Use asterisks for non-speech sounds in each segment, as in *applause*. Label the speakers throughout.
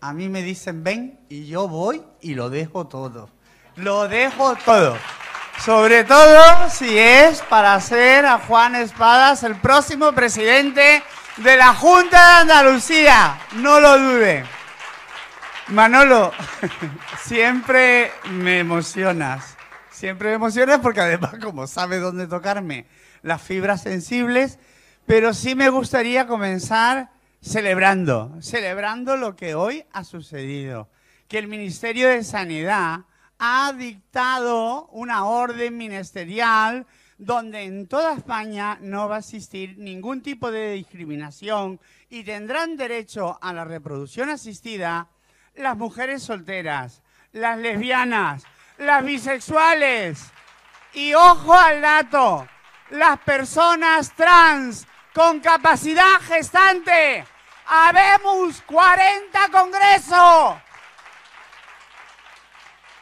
Speaker 1: A mí me dicen ven y yo voy y lo dejo todo. Lo dejo todo. Sobre todo si es para hacer a Juan Espadas el próximo presidente de la Junta de Andalucía. No lo dude. Manolo, *laughs* siempre me emocionas. Siempre me emocionas porque además como sabe dónde tocarme las fibras sensibles, pero sí me gustaría comenzar celebrando, celebrando lo que hoy ha sucedido, que el Ministerio de Sanidad ha dictado una orden ministerial donde en toda España no va a existir ningún tipo de discriminación y tendrán derecho a la reproducción asistida las mujeres solteras, las lesbianas, las bisexuales y, ojo al dato, las personas trans con capacidad gestante. Habemos 40 Congresos.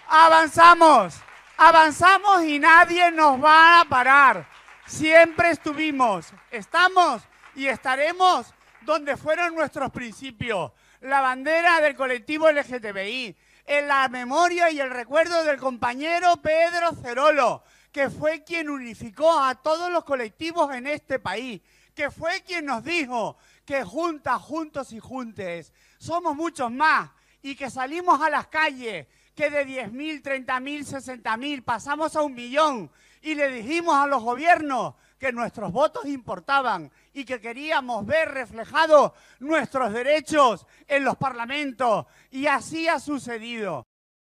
Speaker 1: Avanzamos, avanzamos y nadie nos va a parar. Siempre estuvimos, estamos y estaremos donde fueron nuestros principios. La bandera del colectivo LGTBI, en la memoria y el recuerdo del compañero Pedro Cerolo, que fue quien unificó a todos los colectivos en este país que fue quien nos dijo que juntas, juntos y juntes, somos muchos más y que salimos a las calles, que de mil, mil, 30.000, mil pasamos a un millón y le dijimos a los gobiernos que nuestros votos importaban y que queríamos ver reflejados nuestros derechos en los parlamentos. Y así ha sucedido.